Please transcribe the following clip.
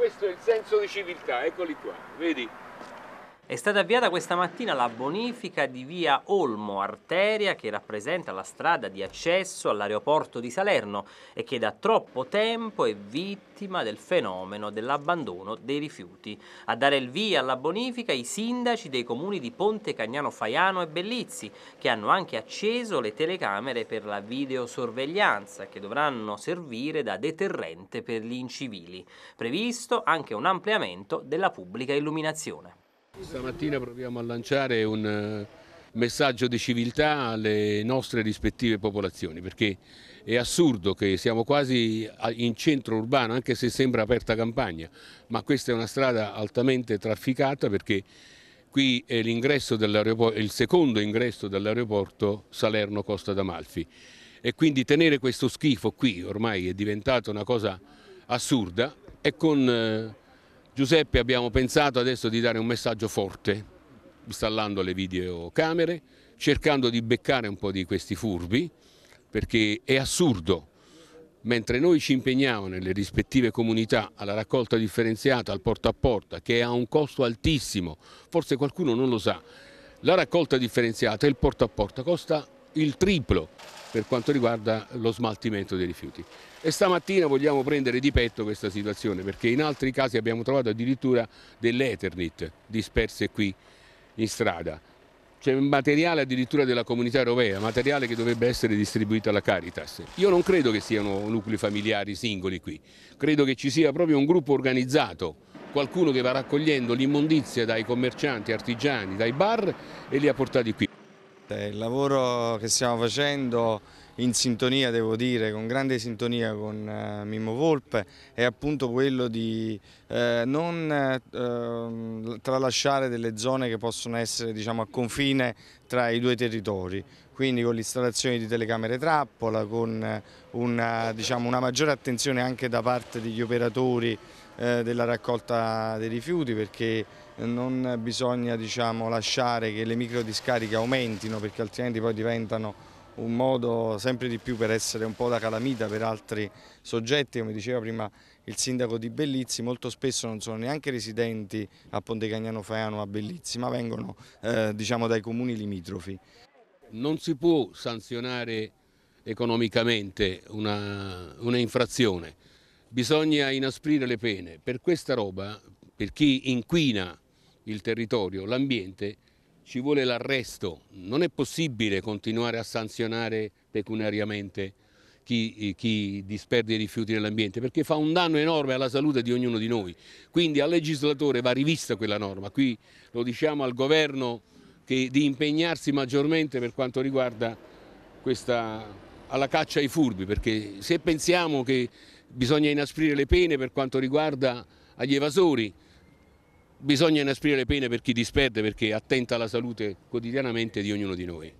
questo è il senso di civiltà, eccoli qua, vedi? È stata avviata questa mattina la bonifica di via Olmo Arteria che rappresenta la strada di accesso all'aeroporto di Salerno e che da troppo tempo è vittima del fenomeno dell'abbandono dei rifiuti. A dare il via alla bonifica i sindaci dei comuni di Ponte Cagnano Faiano e Bellizzi che hanno anche acceso le telecamere per la videosorveglianza che dovranno servire da deterrente per gli incivili. Previsto anche un ampliamento della pubblica illuminazione. Stamattina proviamo a lanciare un eh, messaggio di civiltà alle nostre rispettive popolazioni perché è assurdo che siamo quasi in centro urbano anche se sembra aperta campagna ma questa è una strada altamente trafficata perché qui è il secondo ingresso dell'aeroporto Salerno-Costa d'Amalfi e quindi tenere questo schifo qui ormai è diventata una cosa assurda e con eh, Giuseppe abbiamo pensato adesso di dare un messaggio forte, installando le videocamere, cercando di beccare un po' di questi furbi, perché è assurdo mentre noi ci impegniamo nelle rispettive comunità alla raccolta differenziata, al porta a porta, che ha un costo altissimo, forse qualcuno non lo sa, la raccolta differenziata e il porta a porta costa il triplo per quanto riguarda lo smaltimento dei rifiuti. E stamattina vogliamo prendere di petto questa situazione perché in altri casi abbiamo trovato addirittura delle Eternit disperse qui in strada. C'è materiale addirittura della comunità europea, materiale che dovrebbe essere distribuito alla Caritas. Io non credo che siano nuclei familiari singoli qui, credo che ci sia proprio un gruppo organizzato qualcuno che va raccogliendo l'immondizia dai commercianti, artigiani, dai bar e li ha portati qui il lavoro che stiamo facendo in sintonia, devo dire, con grande sintonia con eh, Mimmo Volpe, è appunto quello di eh, non eh, tralasciare delle zone che possono essere diciamo, a confine tra i due territori, quindi con l'installazione di telecamere trappola, con eh, una, diciamo, una maggiore attenzione anche da parte degli operatori eh, della raccolta dei rifiuti perché non bisogna diciamo, lasciare che le microdiscariche aumentino perché altrimenti poi diventano un modo sempre di più per essere un po' da calamita per altri soggetti, come diceva prima il sindaco di Bellizzi, molto spesso non sono neanche residenti a Ponte Cagnano Faiano o a Bellizzi, ma vengono eh, diciamo, dai comuni limitrofi. Non si può sanzionare economicamente una, una infrazione, bisogna inasprire le pene. Per questa roba, per chi inquina il territorio, l'ambiente, ci vuole l'arresto. Non è possibile continuare a sanzionare pecuniariamente chi, eh, chi disperde i rifiuti nell'ambiente perché fa un danno enorme alla salute di ognuno di noi. Quindi al legislatore va rivista quella norma. Qui lo diciamo al governo che, di impegnarsi maggiormente per quanto riguarda questa alla caccia ai furbi perché se pensiamo che bisogna inasprire le pene per quanto riguarda gli evasori bisogna inasprire le pene per chi disperde perché attenta alla salute quotidianamente di ognuno di noi.